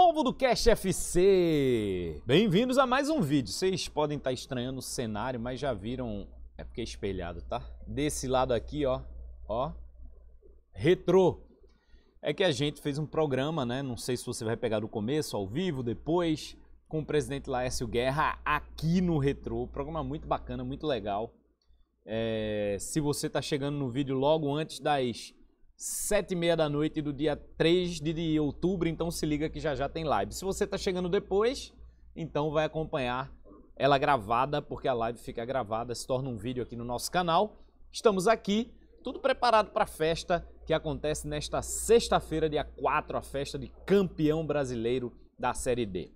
povo do Cast FC! Bem-vindos a mais um vídeo. Vocês podem estar tá estranhando o cenário, mas já viram... É porque é espelhado, tá? Desse lado aqui, ó. Ó. Retrô. É que a gente fez um programa, né? Não sei se você vai pegar do começo, ao vivo, depois. Com o presidente Laércio Guerra aqui no Retrô. Programa muito bacana, muito legal. É... Se você está chegando no vídeo logo antes das sete e meia da noite do dia 3 de outubro, então se liga que já já tem live. Se você está chegando depois, então vai acompanhar ela gravada, porque a live fica gravada, se torna um vídeo aqui no nosso canal. Estamos aqui, tudo preparado para a festa que acontece nesta sexta-feira, dia 4, a festa de campeão brasileiro da Série D.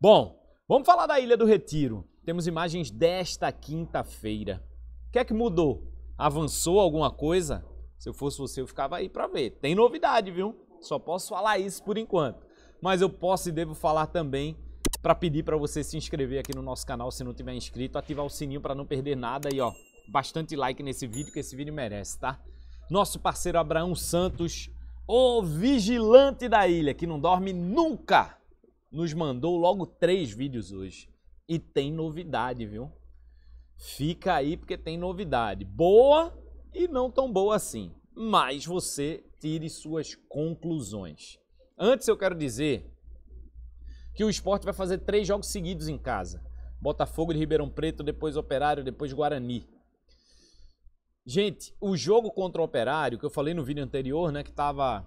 Bom, vamos falar da Ilha do Retiro. Temos imagens desta quinta-feira. O que é que mudou? Avançou alguma coisa? Se eu fosse você, eu ficava aí para ver. Tem novidade, viu? Só posso falar isso por enquanto. Mas eu posso e devo falar também para pedir para você se inscrever aqui no nosso canal se não tiver inscrito, ativar o sininho para não perder nada e ó, bastante like nesse vídeo que esse vídeo merece, tá? Nosso parceiro Abraão Santos, o vigilante da ilha que não dorme nunca, nos mandou logo três vídeos hoje e tem novidade, viu? Fica aí porque tem novidade, boa e não tão boa assim mas você tire suas conclusões. Antes eu quero dizer que o esporte vai fazer três jogos seguidos em casa. Botafogo e Ribeirão Preto, depois Operário, depois Guarani. Gente, o jogo contra o Operário, que eu falei no vídeo anterior, né, que estava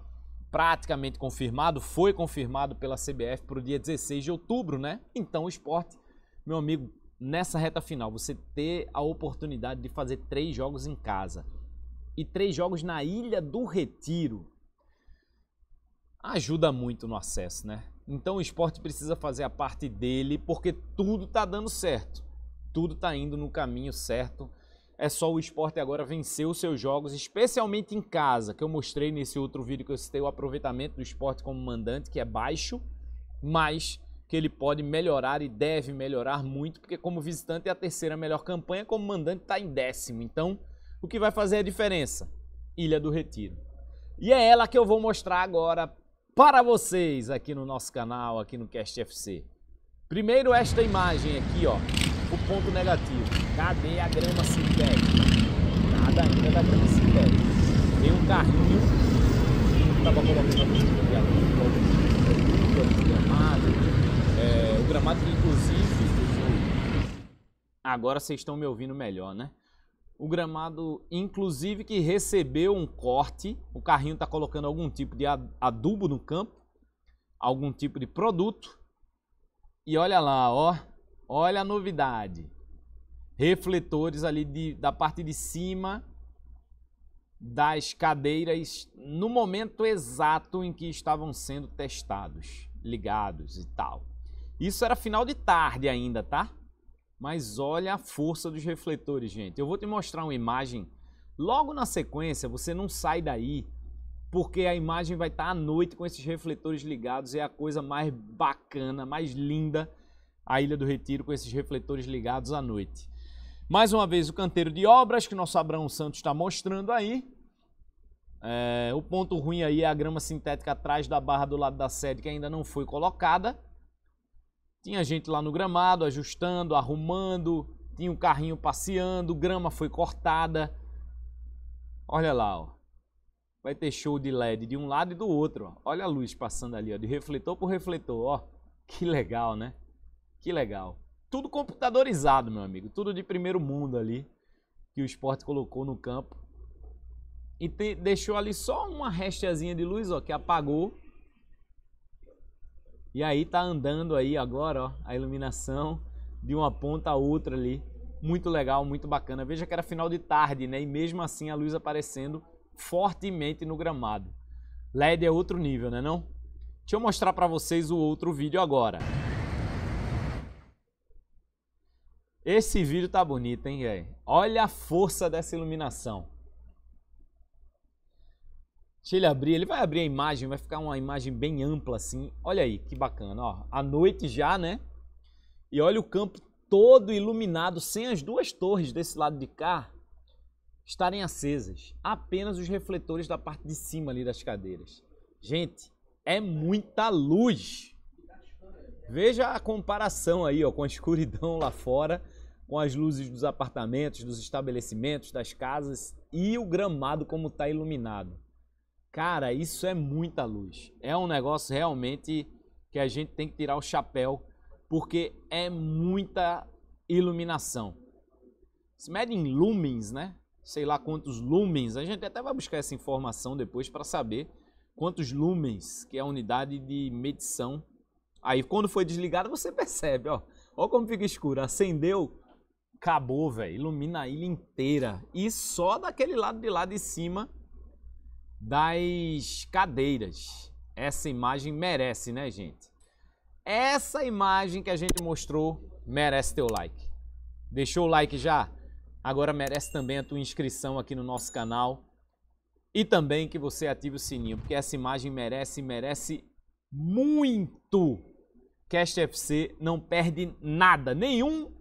praticamente confirmado, foi confirmado pela CBF para o dia 16 de outubro, né? Então o esporte, meu amigo, nessa reta final, você ter a oportunidade de fazer três jogos em casa e três jogos na Ilha do Retiro. Ajuda muito no acesso, né? Então o esporte precisa fazer a parte dele porque tudo tá dando certo. Tudo tá indo no caminho certo. É só o esporte agora vencer os seus jogos, especialmente em casa, que eu mostrei nesse outro vídeo que eu citei o aproveitamento do esporte como mandante, que é baixo, mas que ele pode melhorar e deve melhorar muito, porque como visitante é a terceira melhor campanha, como mandante está em décimo. Então, o que vai fazer a diferença? Ilha do Retiro. E é ela que eu vou mostrar agora para vocês aqui no nosso canal, aqui no Cast FC. Primeiro esta imagem aqui, ó, o ponto negativo. Cadê a grama sintética? Nada ainda da grama sintética. Tem um carrinho estava colocando aqui, o gramado, é, o gramado que inclusive... Agora vocês estão me ouvindo melhor, né? o gramado, inclusive, que recebeu um corte. O carrinho está colocando algum tipo de adubo no campo, algum tipo de produto. E olha lá, ó, olha a novidade. Refletores ali de, da parte de cima das cadeiras no momento exato em que estavam sendo testados, ligados e tal. Isso era final de tarde ainda, tá? Mas olha a força dos refletores, gente. Eu vou te mostrar uma imagem. Logo na sequência, você não sai daí, porque a imagem vai estar à noite com esses refletores ligados. É a coisa mais bacana, mais linda, a Ilha do Retiro com esses refletores ligados à noite. Mais uma vez, o canteiro de obras que nosso Abraão Santos está mostrando aí. É, o ponto ruim aí é a grama sintética atrás da barra do lado da sede que ainda não foi colocada. Tinha gente lá no gramado ajustando, arrumando, tinha um carrinho passeando, grama foi cortada. Olha lá, ó. Vai ter show de LED de um lado e do outro. Ó. Olha a luz passando ali, ó, de refletor por refletor, ó. Que legal, né? Que legal. Tudo computadorizado, meu amigo. Tudo de primeiro mundo ali que o esporte colocou no campo. E te, deixou ali só uma restezinha de luz, ó, que apagou e aí tá andando aí agora, ó, a iluminação de uma ponta a outra ali. Muito legal, muito bacana. Veja que era final de tarde, né? E mesmo assim a luz aparecendo fortemente no gramado. LED é outro nível, né não? Deixa eu mostrar para vocês o outro vídeo agora. Esse vídeo tá bonito, hein, velho? Olha a força dessa iluminação. Deixa ele abrir, ele vai abrir a imagem, vai ficar uma imagem bem ampla assim. Olha aí, que bacana, ó. À noite já, né? E olha o campo todo iluminado, sem as duas torres desse lado de cá estarem acesas. Apenas os refletores da parte de cima ali das cadeiras. Gente, é muita luz. Veja a comparação aí, ó, com a escuridão lá fora, com as luzes dos apartamentos, dos estabelecimentos, das casas e o gramado como está iluminado. Cara, isso é muita luz. É um negócio realmente que a gente tem que tirar o chapéu, porque é muita iluminação. Se mede em lumens, né? Sei lá quantos lumens. A gente até vai buscar essa informação depois para saber quantos lumens, que é a unidade de medição. Aí quando foi desligado, você percebe, ó. Olha como fica escuro. Acendeu, acabou, velho. Ilumina a ilha inteira. E só daquele lado de lá de cima das cadeiras. Essa imagem merece, né, gente? Essa imagem que a gente mostrou merece teu like. Deixou o like já? Agora merece também a tua inscrição aqui no nosso canal e também que você ative o sininho, porque essa imagem merece, merece muito. Cast FC não perde nada, nenhum.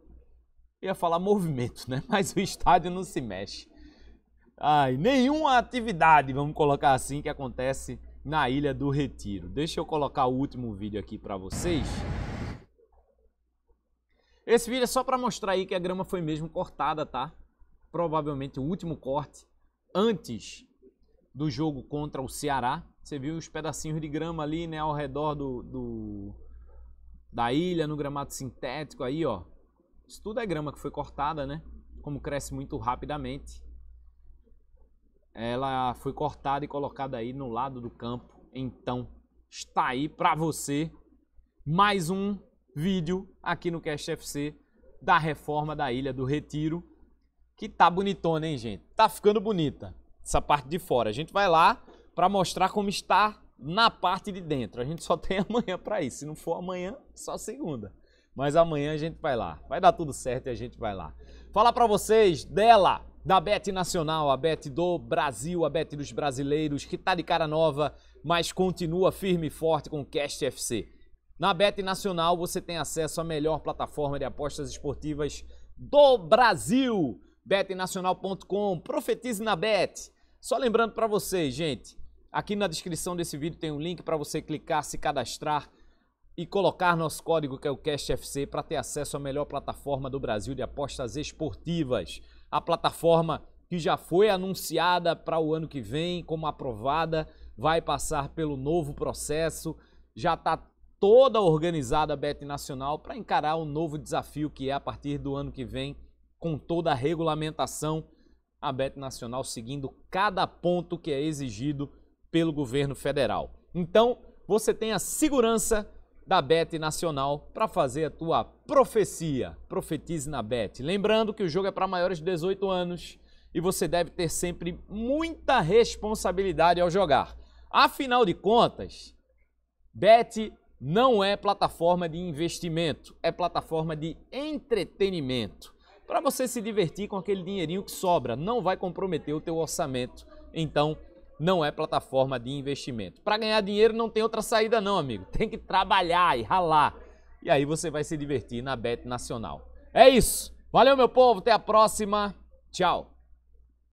Eu ia falar movimento, né? Mas o estádio não se mexe. Ai, nenhuma atividade, vamos colocar assim, que acontece na Ilha do Retiro. Deixa eu colocar o último vídeo aqui para vocês. Esse vídeo é só para mostrar aí que a grama foi mesmo cortada, tá? Provavelmente o último corte antes do jogo contra o Ceará. Você viu os pedacinhos de grama ali, né, ao redor do, do da ilha, no gramado sintético aí, ó. Isso tudo é grama que foi cortada, né? Como cresce muito rapidamente ela foi cortada e colocada aí no lado do campo. Então, está aí para você mais um vídeo aqui no Cast FC da reforma da Ilha do Retiro, que tá bonitona, hein, gente? Tá ficando bonita essa parte de fora. A gente vai lá para mostrar como está na parte de dentro. A gente só tem amanhã para isso. Se não for amanhã, só segunda. Mas amanhã a gente vai lá. Vai dar tudo certo e a gente vai lá. Falar para vocês dela, da Bet Nacional, a Bet do Brasil, a Bet dos brasileiros, que está de cara nova, mas continua firme e forte com o Cast FC. Na Bet Nacional você tem acesso à melhor plataforma de apostas esportivas do Brasil, betnacional.com. Profetize na Bet. Só lembrando para vocês, gente, aqui na descrição desse vídeo tem um link para você clicar, se cadastrar e colocar nosso código que é o CastFC para ter acesso à melhor plataforma do Brasil de apostas esportivas. A plataforma que já foi anunciada para o ano que vem como aprovada, vai passar pelo novo processo, já está toda organizada a Bet Nacional para encarar o um novo desafio que é a partir do ano que vem, com toda a regulamentação, a Bet Nacional seguindo cada ponto que é exigido pelo governo federal. Então, você tem a segurança da Bet Nacional para fazer a tua profecia. Profetize na Bet. Lembrando que o jogo é para maiores de 18 anos e você deve ter sempre muita responsabilidade ao jogar. Afinal de contas, Bet não é plataforma de investimento, é plataforma de entretenimento. Para você se divertir com aquele dinheirinho que sobra, não vai comprometer o teu orçamento. Então, não é plataforma de investimento. Para ganhar dinheiro não tem outra saída não, amigo. Tem que trabalhar e ralar. E aí você vai se divertir na Bet Nacional. É isso. Valeu, meu povo. Até a próxima. Tchau.